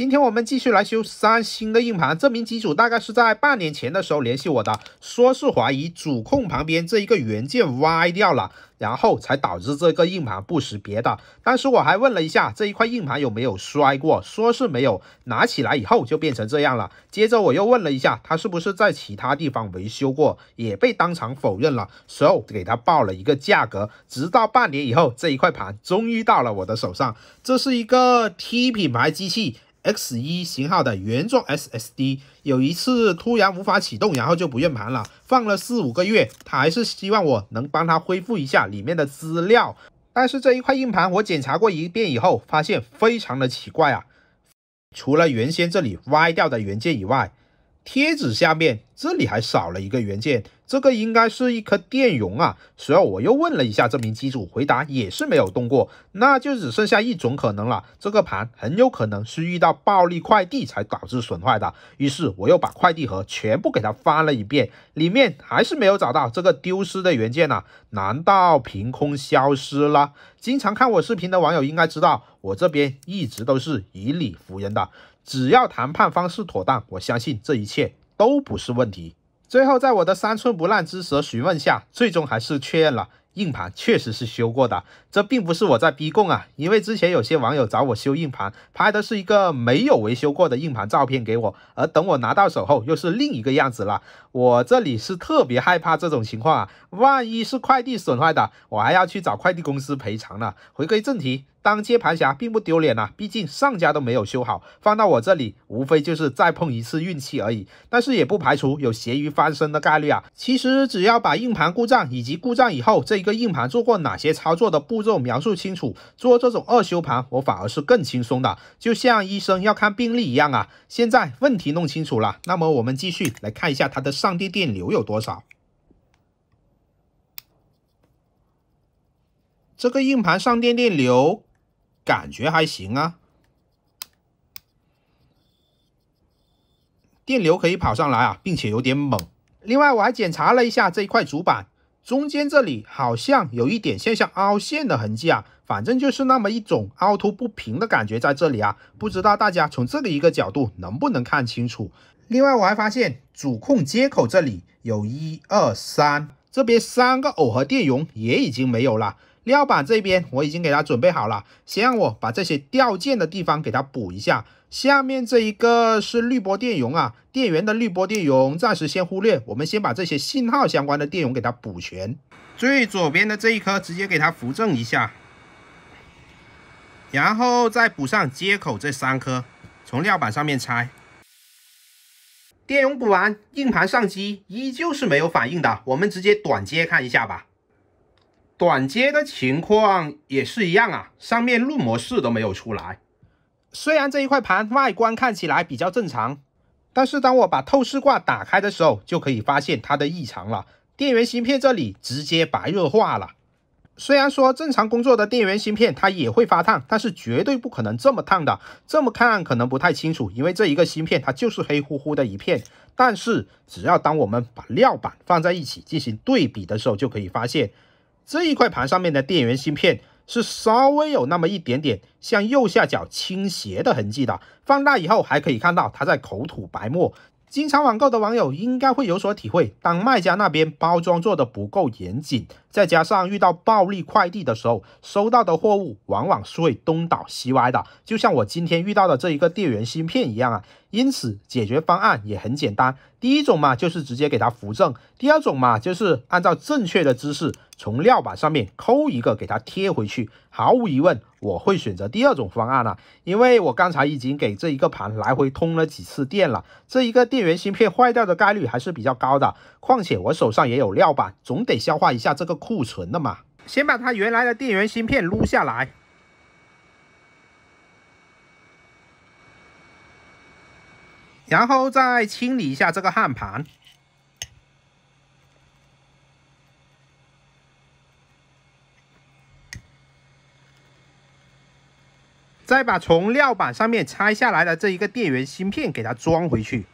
今天我们继续来修三星的硬盘。这名机主大概是在半年前的时候联系我的，说是怀疑主控旁边这一个元件歪掉了，然后才导致这个硬盘不识别的。当时我还问了一下这一块硬盘有没有摔过，说是没有。拿起来以后就变成这样了。接着我又问了一下他是不是在其他地方维修过，也被当场否认了。随后给他报了一个价格，直到半年以后这一块盘终于到了我的手上。这是一个 T 品牌机器。X 一型号的原装 SSD，有一次突然无法启动，然后就不认盘了，放了四五个月，他还是希望我能帮他恢复一下里面的资料。但是这一块硬盘我检查过一遍以后，发现非常的奇怪啊，除了原先这里歪掉的原件以外。贴纸下面，这里还少了一个原件，这个应该是一颗电容啊。随后我又问了一下这名机主，回答也是没有动过，那就只剩下一种可能了，这个盘很有可能是遇到暴力快递才导致损坏的。于是我又把快递盒全部给他翻了一遍，里面还是没有找到这个丢失的原件呢？难道凭空消失了？经常看我视频的网友应该知道，我这边一直都是以理服人的。只要谈判方式妥当，我相信这一切都不是问题。最后，在我的三寸不烂之舌询问下，最终还是确认了硬盘确实是修过的。这并不是我在逼供啊，因为之前有些网友找我修硬盘，拍的是一个没有维修过的硬盘照片给我，而等我拿到手后又是另一个样子了。我这里是特别害怕这种情况啊，万一是快递损坏的，我还要去找快递公司赔偿呢。回归正题。当接盘侠并不丢脸啊，毕竟上家都没有修好，放到我这里无非就是再碰一次运气而已。但是也不排除有咸鱼翻身的概率啊。其实只要把硬盘故障以及故障以后这一个硬盘做过哪些操作的步骤描述清楚，做这种二修盘我反而是更轻松的，就像医生要看病历一样啊。现在问题弄清楚了，那么我们继续来看一下它的上电电流有多少。这个硬盘上电电流。感觉还行啊，电流可以跑上来啊，并且有点猛。另外我还检查了一下这一块主板，中间这里好像有一点像像凹陷的痕迹啊，反正就是那么一种凹凸不平的感觉在这里啊。不知道大家从这里一个角度能不能看清楚？另外我还发现主控接口这里有一二三，这边三个耦合电容也已经没有了。料板这边我已经给它准备好了，先让我把这些掉件的地方给它补一下。下面这一个是滤波电容啊，电源的滤波电容暂时先忽略，我们先把这些信号相关的电容给它补全。最左边的这一颗直接给它扶正一下，然后再补上接口这三颗，从料板上面拆。电容补完，硬盘上机依旧是没有反应的，我们直接短接看一下吧。短接的情况也是一样啊，上面录模式都没有出来。虽然这一块盘外观看起来比较正常，但是当我把透视挂打开的时候，就可以发现它的异常了。电源芯片这里直接白热化了。虽然说正常工作的电源芯片它也会发烫，但是绝对不可能这么烫的。这么看可能不太清楚，因为这一个芯片它就是黑乎乎的一片。但是只要当我们把料板放在一起进行对比的时候，就可以发现。这一块盘上面的电源芯片是稍微有那么一点点向右下角倾斜的痕迹的。放大以后还可以看到它在口吐白沫。经常网购的网友应该会有所体会，当卖家那边包装做的不够严谨。再加上遇到暴力快递的时候，收到的货物往往是会东倒西歪的，就像我今天遇到的这一个电源芯片一样啊。因此，解决方案也很简单。第一种嘛，就是直接给它扶正；第二种嘛，就是按照正确的姿势从料板上面抠一个给它贴回去。毫无疑问，我会选择第二种方案了，因为我刚才已经给这一个盘来回通了几次电了，这一个电源芯片坏掉的概率还是比较高的。况且我手上也有料板，总得消化一下这个。库存的嘛，先把它原来的电源芯片撸下来，然后再清理一下这个焊盘，再把从料板上面拆下来的这一个电源芯片给它装回去。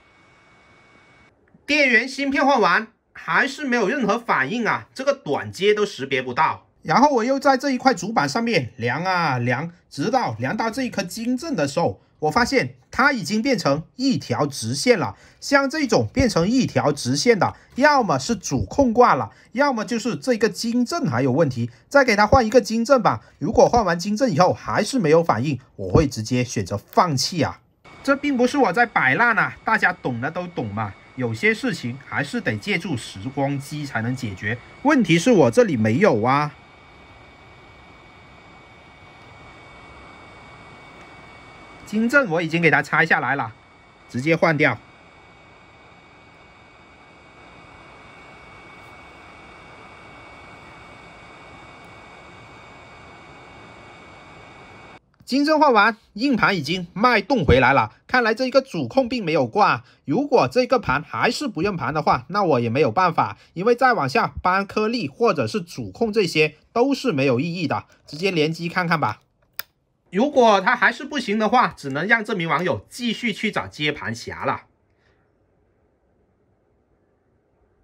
电源芯片换完。还是没有任何反应啊，这个短接都识别不到。然后我又在这一块主板上面量啊量，直到量到这一颗金振的时候，我发现它已经变成一条直线了。像这种变成一条直线的，要么是主控挂了，要么就是这个金振还有问题。再给它换一个金振吧。如果换完金振以后还是没有反应，我会直接选择放弃啊。这并不是我在摆烂啊，大家懂的都懂嘛。有些事情还是得借助时光机才能解决问题，是我这里没有啊。金正我已经给他拆下来了，直接换掉。金针换完，硬盘已经脉动回来了。看来这一个主控并没有挂。如果这个盘还是不认盘的话，那我也没有办法。因为再往下搬颗粒或者是主控，这些都是没有意义的。直接联机看看吧。如果他还是不行的话，只能让这名网友继续去找接盘侠了。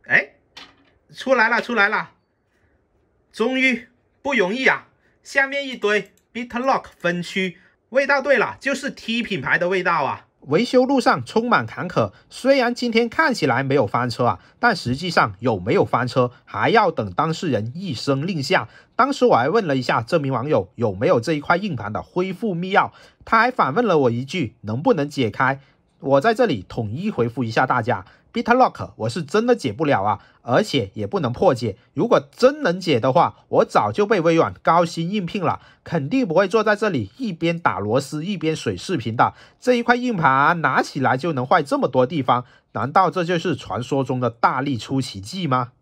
哎，出来了，出来了！终于，不容易啊！下面一堆。b i t l o c k 分区味道对了，就是 T 品牌的味道啊。维修路上充满坎坷，虽然今天看起来没有翻车啊，但实际上有没有翻车还要等当事人一声令下。当时我还问了一下这名网友有没有这一块硬盘的恢复密钥，他还反问了我一句能不能解开。我在这里统一回复一下大家。b i t l o c k 我是真的解不了啊，而且也不能破解。如果真能解的话，我早就被微软高薪应聘了，肯定不会坐在这里一边打螺丝一边水视频的。这一块硬盘拿起来就能坏这么多地方，难道这就是传说中的大力出奇迹吗？